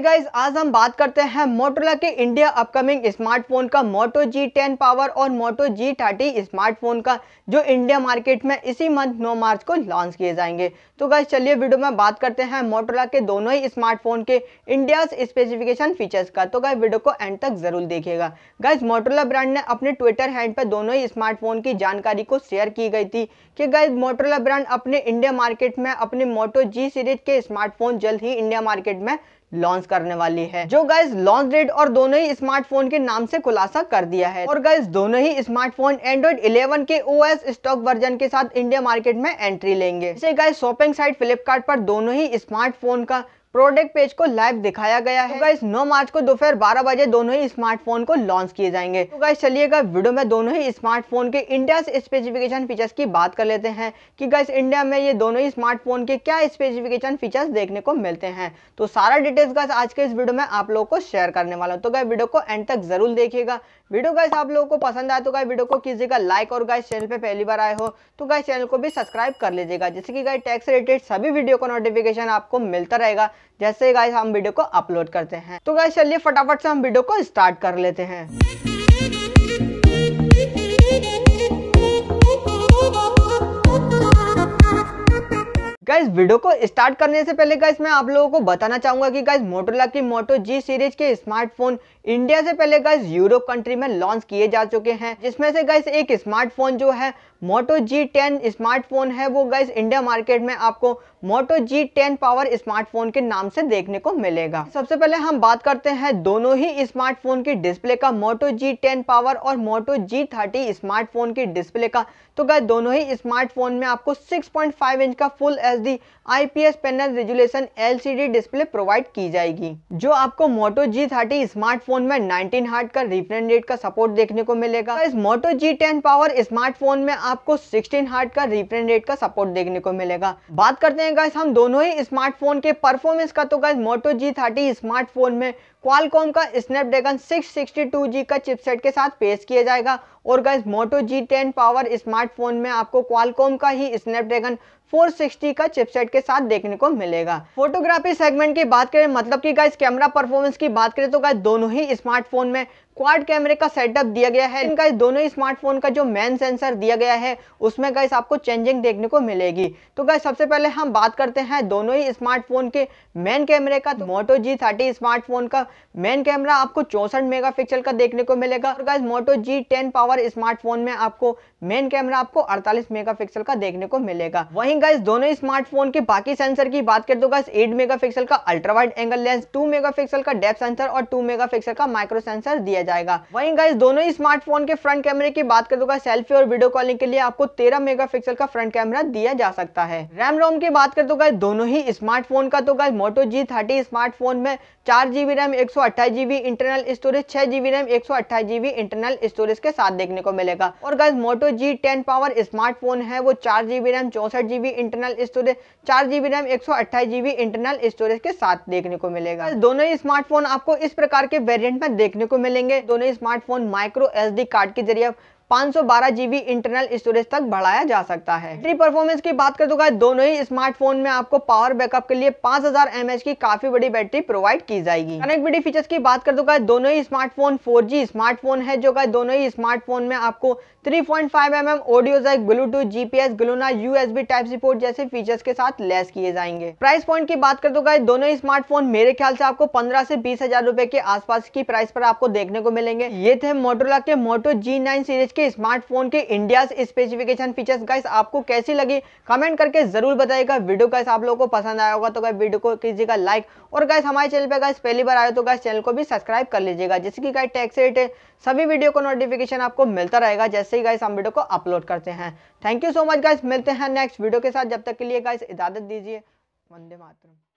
hi guys आज हम बात करते हैं मोटोला के इंडिया अपकमिंग स्मार्टफोन का मोटो G10 पावर और मोटो G30 स्मार्टफोन का जो इंडिया मार्केट में इसी मंथ 9 मार्च को लॉन्च किए जाएंगे तो गाइस चलिए वीडियो में बात करते हैं मोटोला के दोनों ही स्मार्टफोन के इंडिया स्पेसिफिकेशन फीचर्स का तो गाइस वीडियो को एंड तक जरूर देखेगा गाइज मोटोला ब्रांड ने अपने ट्विटर हैंड पर दोनों ही स्मार्टफोन की जानकारी को शेयर की गई थी कि गाइज मोटोला ब्रांड अपने इंडिया मार्केट में अपने मोटो जी सीरीज के स्मार्टफोन जल्द ही इंडिया मार्केट में लॉन्च करने वाली है जो गाइज लॉन्च डेट और दोनों ही स्मार्टफोन के नाम से खुलासा कर दिया है और गाइज दोनों ही स्मार्टफोन एंड्रॉइड 11 के ओएस स्टॉक वर्जन के साथ इंडिया मार्केट में एंट्री लेंगे गाइज शॉपिंग साइट फ्लिपकार्ट दोनों ही स्मार्टफोन का प्रोडक्ट पेज को लाइव दिखाया गया है तो गाइस 9 मार्च को दोपहर 12 बजे दोनों ही स्मार्टफोन को लॉन्च किए जाएंगे तो गाइस चलिएगा वीडियो में दोनों ही स्मार्टफोन के इंडिया स्पेसिफिकेशन फीचर्स की बात कर लेते हैं कि गाइस इंडिया में ये दोनों ही स्मार्टफोन के क्या स्पेसिफिकेशन फीचर्स देखने को मिलते हैं तो सारा डिटेल्स गाइस आज के इस वीडियो में आप लोगों को शेयर करने वाला हूँ तो गाय वीडियो को एंड तक जरूर देखिएगा वीडियो गाइस आप लोगों को पसंद आए तो गाय वीडियो को कीजिएगा लाइक और गाइस चैनल पर पहली बार आए हो तो गाइस चैनल को भी सब्सक्राइब कर लीजिएगा जिससे कि गाइस टैक्स रिलेटेड सभी वीडियो का नोटिफिकेशन आपको मिलता रहेगा जैसे गाइस हम वीडियो को अपलोड करते हैं तो गाइस चलिए फटाफट से हम वीडियो को स्टार्ट कर लेते हैं गाइस वीडियो को स्टार्ट करने से पहले गाइस मैं आप लोगों को बताना चाहूंगा कि गाइस मोटोला की मोटो जी सीरीज के स्मार्टफोन इंडिया से पहले गाइस यूरोप कंट्री में लॉन्च किए जा चुके हैं जिसमें से गाइस एक स्मार्टफोन जो है मोटो जी टेन स्मार्टफोन है वो गाइस इंडिया मार्केट में आपको Moto G ten power smartphone के नाम से देखने को मिलेगा सबसे पहले हम बात करते हैं दोनों ही स्मार्टफोन की डिस्प्ले का मोटो जी टेन पावर और मोटो जी थर्टी स्मार्टफोन की डिस्प्ले का तो गाय दोनों ही स्मार्टफोन में आपको सिक्स इंच का full S D IPS panel resolution LCD display provide की जाएगी जो आपको मोटो जी थर्टी स्मार्टफोन में 19 हार्ट का रिफ्रेंड रेट का सपोर्ट देखने को मिलेगा इस Moto G ten power smartphone में आपको 16 हार्ट का रिफ्रेंड रेट का सपोर्ट देखने को मिलेगा बात करते हैं गाइस हम दोनों ही स्मार्टफोन के परफॉर्मेंस का तो guys Moto G thirty smartphone में क्वालकॉम का स्नैपड्रैगन 662G का चिपसेट के साथ पेश किया जाएगा और गाइस मोटो G10 पावर स्मार्टफोन में आपको क्वालकॉम का ही स्नैपड्रैगन 460 का चिपसेट के साथ देखने को मिलेगा फोटोग्राफी सेगमेंट की बात करें मतलब कि गाइस कैमरा परफॉर्मेंस की बात करें तो गाइस दोनों ही स्मार्टफोन में क्वाड कैमरे का सेटअप दिया गया है इनका दोनों स्मार्टफोन का जो मेन सेंसर दिया गया है उसमें गाइस आपको चेंजिंग देखने को मिलेगी तो गाइस सबसे पहले हम बात करते हैं दोनों ही स्मार्टफोन के मेन कैमरे का तो मोटो जी थर्टी स्मार्टफोन का मेन कैमरा आपको चौसठ मेगा का देखने को मिलेगा और guys Moto G ten power smartphone में आपको मेन कैमरा आपको अड़तालीस मेगा का देखने को मिलेगा वही गाइस दोनों स्मार्टफोन के बाकी सेंसर की बात कर दो गाइस एट मेगा का ultrawide angle lens two mega का डेप सेंसर और टू मेगा का माइक्रो सेंसर दिया लिया जाएगा वहीं गाइस दोनों ही स्मार्टफोन के फ्रंट कैमरे की बात करूंगा सेल्फी और वीडियो कॉलिंग के लिए आपको तेरह मेगा का फ्रंट कैमरा दिया जा सकता है रैम रोम की बात कर दूंगा दोनों ही स्मार्टफोन का तो guys Moto G thirty smartphone में चार जीबी रैम एक सौ अट्ठाईस जीबी इंटरनल स्टोरेज छह जीबी रैम एक सौ अट्ठाईस जीबी इंटरनल स्टोरेज के साथ देखने को मिलेगा और guys Moto G ten power smartphone है वो चार जीबी रैम चौसठ जीबी इंटरनल स्टोरेज चार जीबी रैम एक सौ अट्ठाईस जीबी इंटरनल स्टोरेज के साथ देखने को मिलेगा दोनों ही स्मार्टफोन आपको इस प्रकार के वेरियंट में देखने को मिलेंगे करेंगे दोनों स्मार्टफोन माइक्रो एसडी कार्ड के जरिए 512 जीबी इंटरनल स्टोरेज तक बढ़ाया जा सकता है बैटरी परफॉर्मेंस की बात कर तो दोनों ही स्मार्टफोन में आपको पावर बैकअप के लिए 5000 हजार की काफी बड़ी बैटरी प्रोवाइड की जाएगी कनेक्टिविटी फीचर्स की बात कर तो दोनों ही स्मार्टफोन 4G स्मार्टफोन है जो दोनों ही स्मार्टफोन में आपको 3.5 point mm audio jack Bluetooth GPS Glonass USB type C port जैसे फीचर्स के साथ लेस किए जाएंगे प्राइस पॉइंट की बात कर तो दोनों ही स्मार्टफोन मेरे ख्याल से आपको पंद्रह से बीस हजार के आसपास की प्राइस पर आपको देखने को मिलेंगे ये थे मोटोला के मोटो जी सीरीज के के स्मार्टफोन के इंडिया स्पेसिफिकेशन फीचर्स गाइस आपको कैसी लगी कमेंट करके जरूर बताइएगा वीडियो गाइस आप लोगों को पसंद आया होगा तो गाइस वीडियो को कीजिएगा लाइक और गाइस हमारे चैनल पे गाइस पहली बार आए तो गाइस चैनल को भी सब्सक्राइब कर लीजिएगा जिससे कि गाइस टैक्स रेट सभी वीडियो को नोटिफिकेशन आपको मिलता रहेगा जैसे ही गाइस हम वीडियो को अपलोड करते हैं thank you so much guys मिलते हैं नेक्स्ट वीडियो के साथ जब तक के लिए गाइस इजाजत दीजिए वंदे मातरम